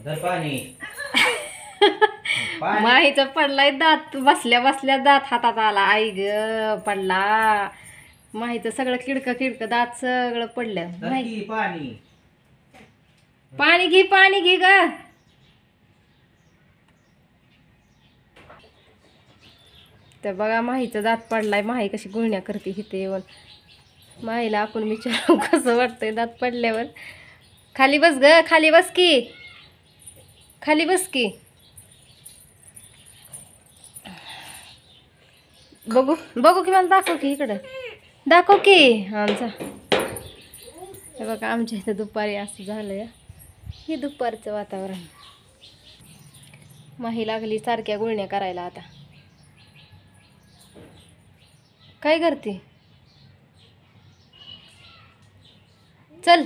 माहीच पडलाय दात बसल्या बसल्या दात हातात आला आई ग पडला माहीत सगळं किडक किडक दात सगळं पडलं पाणी पाणी घे पाणी घे ग तर बघा माहीचा दात पडलाय माही कशी गुळण्या करते इथे येऊन माहीला आपण विचारू कसं वाटतंय दात पडल्यावर खाली बस ग खाली बस की खाली बस की बघू बघू की मला दाखव की इकडं दाखव की आमचा हे बघा आमच्या इथं दुपारी असं झालं हे दुपारचं वातावरण माही लागली सारख्या गुळण्या करायला आता काय करते चल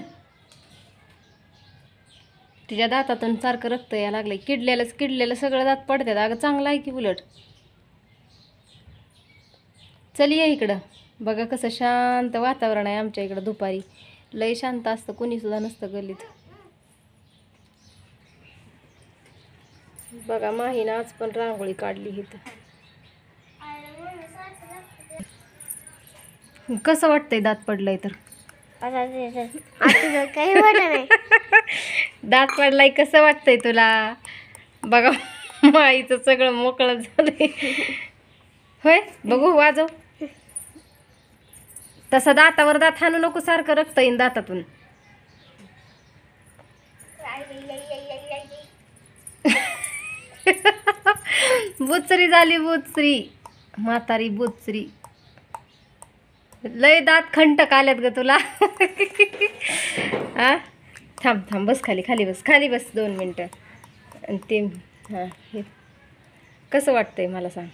तिच्या दातातून सारखं रक्त यायला लागलं किडलेलं किडलेलं सगळं दात पडतात अगं चांगलं आहे की उलट चल ये इकडं बघा कसं शांत वातावरण आहे आमच्या इकडं दुपारी लय शांत असतं कुणीसुद्धा नसतं गल्लीत बघा माहीनं आज पण रांगोळी काढली इथं कसं वाटतंय दात पडलंय तर दात पडलाय कसं वाटतंय तुला बघा माईचं सगळं मोकळं झालंय होय बघू वाजव तसं दातावर दात हाणू नको सारखं रक्त येईन दातातून बुचरी झाली बुचरी म्हातारी बुचरी लय दात खंटक काल्यात ग तुला हा थांब थांब बस खाली खाली बस खाली बस दोन मिनटं आणि ते हा हे कसं वाटतंय मला सांग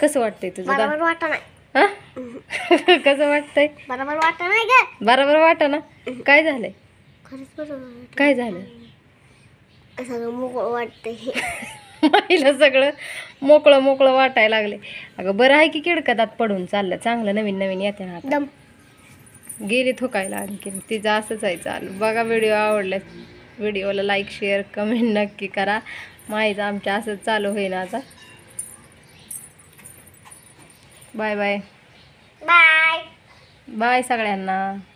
कसं वाटतंय तुझं वाट बरोबर नाही कसं वाटतंय बरोबर वाटत नाही बरोबर वाट ना काय झालंय काय झालं वाटतंय माईला सगळं मोकळं मोकळं वाटायला लागले अगं बरं आहे की किडकदात पडून चाललं चांगलं नवीन नवीन येते ना गेली थोकायला आणखीन तिचं असंच आहे चालू बघा व्हिडिओ आवडला व्हिडिओला लाईक शेअर कमेंट नक्की करा माहीत आमच्या असंच चालू होईल आता बाय बाय बाय बाय सगळ्यांना